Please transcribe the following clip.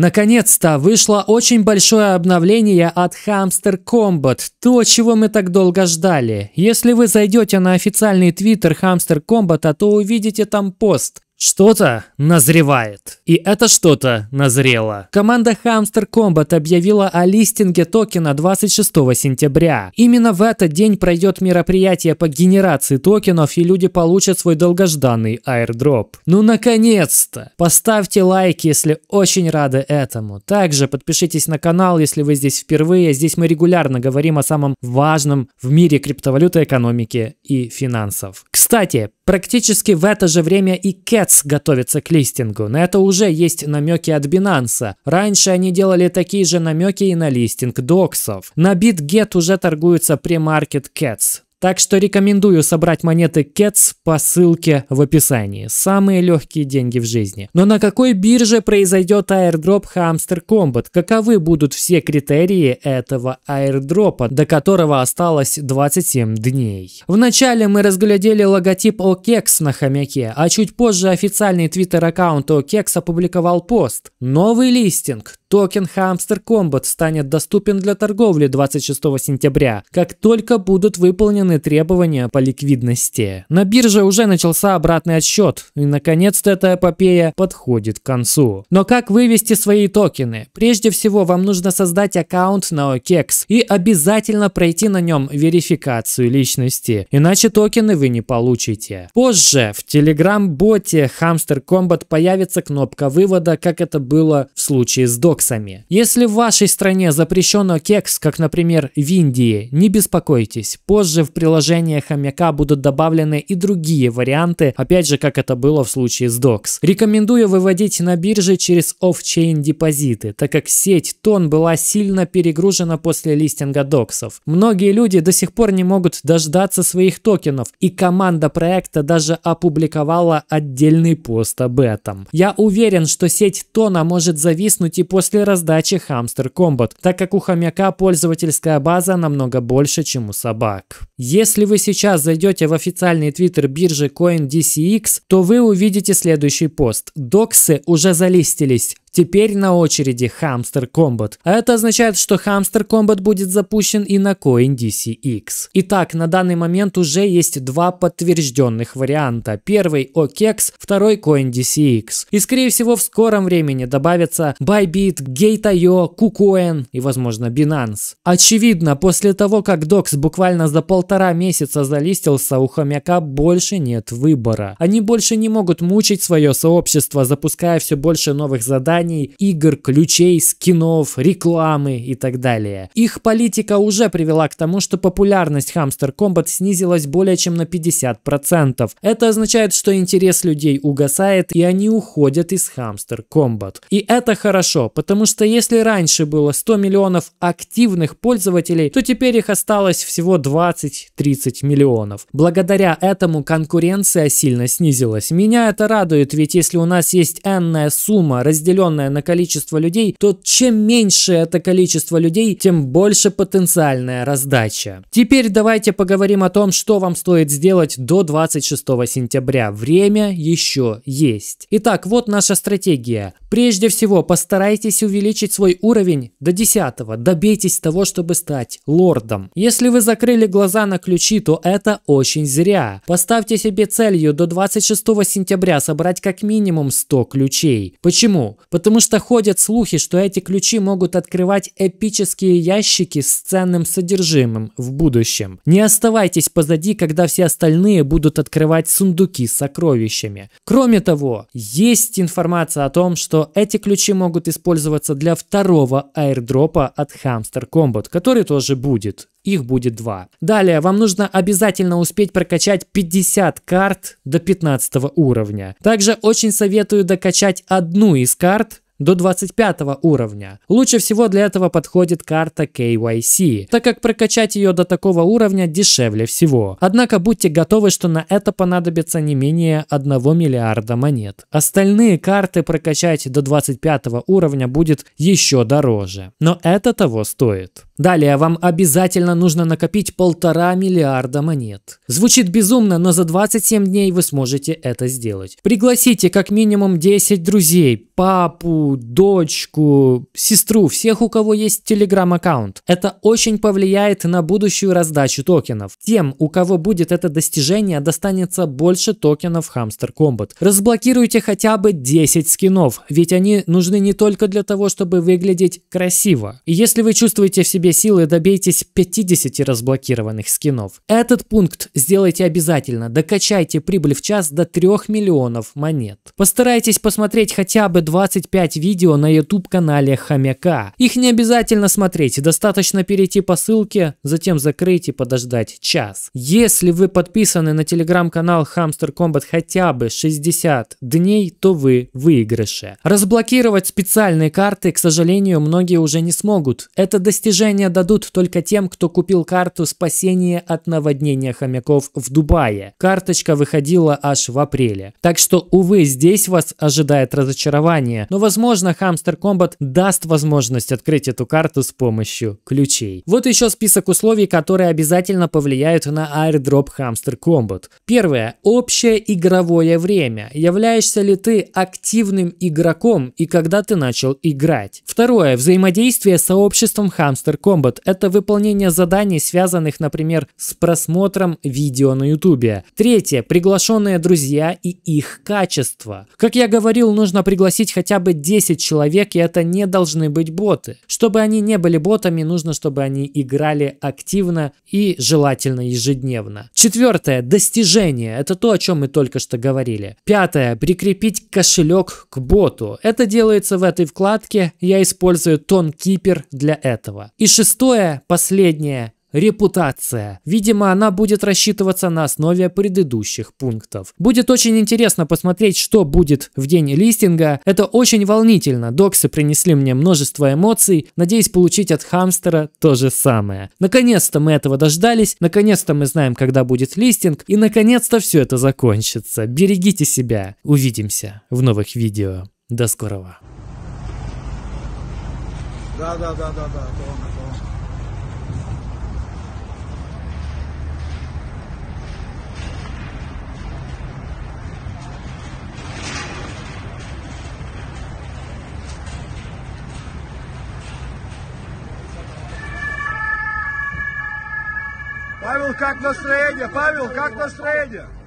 Наконец-то вышло очень большое обновление от Hamster Combat, то, чего мы так долго ждали. Если вы зайдете на официальный твиттер Hamster Combat, то увидите там пост. Что-то назревает. И это что-то назрело. Команда Hamster Combat объявила о листинге токена 26 сентября. Именно в этот день пройдет мероприятие по генерации токенов, и люди получат свой долгожданный airdrop. Ну наконец-то! Поставьте лайк, если очень рады этому. Также подпишитесь на канал, если вы здесь впервые. Здесь мы регулярно говорим о самом важном в мире криптовалюты, экономики и финансов. Кстати, Практически в это же время и Cats готовится к листингу. На это уже есть намеки от Binance. Раньше они делали такие же намеки и на листинг доксов. На BitGet уже торгуется премаркет Cats. Так что рекомендую собрать монеты Кетс по ссылке в описании. Самые легкие деньги в жизни. Но на какой бирже произойдет аирдроп Hamster Combat? Каковы будут все критерии этого аирдропа, до которого осталось 27 дней? Вначале мы разглядели логотип OKEX на хомяке, а чуть позже официальный твиттер-аккаунт OKEX опубликовал пост. Новый листинг, Токен Hamster Combat станет доступен для торговли 26 сентября, как только будут выполнены требования по ликвидности. На бирже уже начался обратный отсчет, и наконец-то эта эпопея подходит к концу. Но как вывести свои токены? Прежде всего, вам нужно создать аккаунт на OKEX и обязательно пройти на нем верификацию личности, иначе токены вы не получите. Позже в Telegram-боте Hamster Combat появится кнопка вывода, как это было в случае с доком кексами. Если в вашей стране запрещено кекс, как, например, в Индии, не беспокойтесь. Позже в приложение хомяка будут добавлены и другие варианты, опять же, как это было в случае с Докс. Рекомендую выводить на бирже через офчейн депозиты, так как сеть Тон была сильно перегружена после листинга доксов. Многие люди до сих пор не могут дождаться своих токенов, и команда проекта даже опубликовала отдельный пост об этом. Я уверен, что сеть Тона может зависнуть и после после раздачи Hamster Combat, так как у хомяка пользовательская база намного больше, чем у собак. Если вы сейчас зайдете в официальный твиттер биржи CoinDCX, то вы увидите следующий пост. Доксы уже залистились. Теперь на очереди Hamster Combat. А это означает, что Hamster Combat будет запущен и на CoinDCX. Итак, на данный момент уже есть два подтвержденных варианта. Первый OKEX, второй CoinDCX. И скорее всего в скором времени добавятся Bybit, Gate.io, KuCoin и возможно Binance. Очевидно, после того как Докс буквально за полтора месяца залистился, у хомяка больше нет выбора. Они больше не могут мучить свое сообщество, запуская все больше новых задач изданий, игр, ключей, скинов, рекламы и так далее. Их политика уже привела к тому, что популярность Hamster Combat снизилась более чем на 50%. Это означает, что интерес людей угасает и они уходят из Hamster Combat. И это хорошо, потому что если раньше было 100 миллионов активных пользователей, то теперь их осталось всего 20-30 миллионов. Благодаря этому конкуренция сильно снизилась. Меня это радует, ведь если у нас есть энная сумма, разделенная разделенное на количество людей, то чем меньше это количество людей, тем больше потенциальная раздача. Теперь давайте поговорим о том, что вам стоит сделать до 26 сентября. Время еще есть. Итак, вот наша стратегия. Прежде всего, постарайтесь увеличить свой уровень до 10. Добейтесь того, чтобы стать лордом. Если вы закрыли глаза на ключи, то это очень зря. Поставьте себе целью до 26 сентября собрать как минимум 100 ключей. Почему? Потому что ходят слухи, что эти ключи могут открывать эпические ящики с ценным содержимым в будущем. Не оставайтесь позади, когда все остальные будут открывать сундуки с сокровищами. Кроме того, есть информация о том, что эти ключи могут использоваться для второго аирдропа от Hamster Combat, который тоже будет их будет 2. Далее, вам нужно обязательно успеть прокачать 50 карт до 15 уровня. Также очень советую докачать одну из карт до 25 уровня. Лучше всего для этого подходит карта KYC, так как прокачать ее до такого уровня дешевле всего. Однако будьте готовы, что на это понадобится не менее 1 миллиарда монет. Остальные карты прокачать до 25 уровня будет еще дороже. Но это того стоит. Далее вам обязательно нужно накопить полтора миллиарда монет. Звучит безумно, но за 27 дней вы сможете это сделать. Пригласите как минимум 10 друзей, папу, дочку, сестру, всех, у кого есть телеграм-аккаунт. Это очень повлияет на будущую раздачу токенов. Тем, у кого будет это достижение, достанется больше токенов Hamster Combat. Разблокируйте хотя бы 10 скинов, ведь они нужны не только для того, чтобы выглядеть красиво. И если вы чувствуете в себе себе силы добейтесь 50 разблокированных скинов. Этот пункт сделайте обязательно. Докачайте прибыль в час до 3 миллионов монет. Постарайтесь посмотреть хотя бы 25 видео на YouTube-канале Хомяка. Их не обязательно смотреть, достаточно перейти по ссылке, затем закрыть и подождать час. Если вы подписаны на телеграм-канал Hamster Combat хотя бы 60 дней, то вы в выигрыше. Разблокировать специальные карты, к сожалению, многие уже не смогут. Это достижение Задание дадут только тем, кто купил карту спасения от наводнения хомяков в Дубае. Карточка выходила аж в апреле. Так что, увы, здесь вас ожидает разочарование. Но, возможно, Hamster Combat даст возможность открыть эту карту с помощью ключей. Вот еще список условий, которые обязательно повлияют на airdrop Hamster Combat. Первое. Общее игровое время. Являешься ли ты активным игроком и когда ты начал играть? Второе. Взаимодействие с сообществом Hamster Combat Combat — это выполнение заданий, связанных, например, с просмотром видео на YouTube. Третье — приглашенные друзья и их качество. Как я говорил, нужно пригласить хотя бы 10 человек, и это не должны быть боты. Чтобы они не были ботами, нужно, чтобы они играли активно и желательно ежедневно. Четвертое — достижение. Это то, о чем мы только что говорили. Пятое — прикрепить кошелек к боту. Это делается в этой вкладке. Я использую TonKeeper для этого. И шестое, последнее, Репутация. Видимо, она будет рассчитываться на основе предыдущих пунктов. Будет очень интересно посмотреть, что будет в день листинга. Это очень волнительно. Доксы принесли мне множество эмоций. Надеюсь получить от хамстера то же самое. Наконец-то мы этого дождались. Наконец-то мы знаем, когда будет листинг. И наконец-то все это закончится. Берегите себя. Увидимся в новых видео. До скорого. Да, да, да, да, да, это он, это он. Павел, как настроение? Павел, как настроение?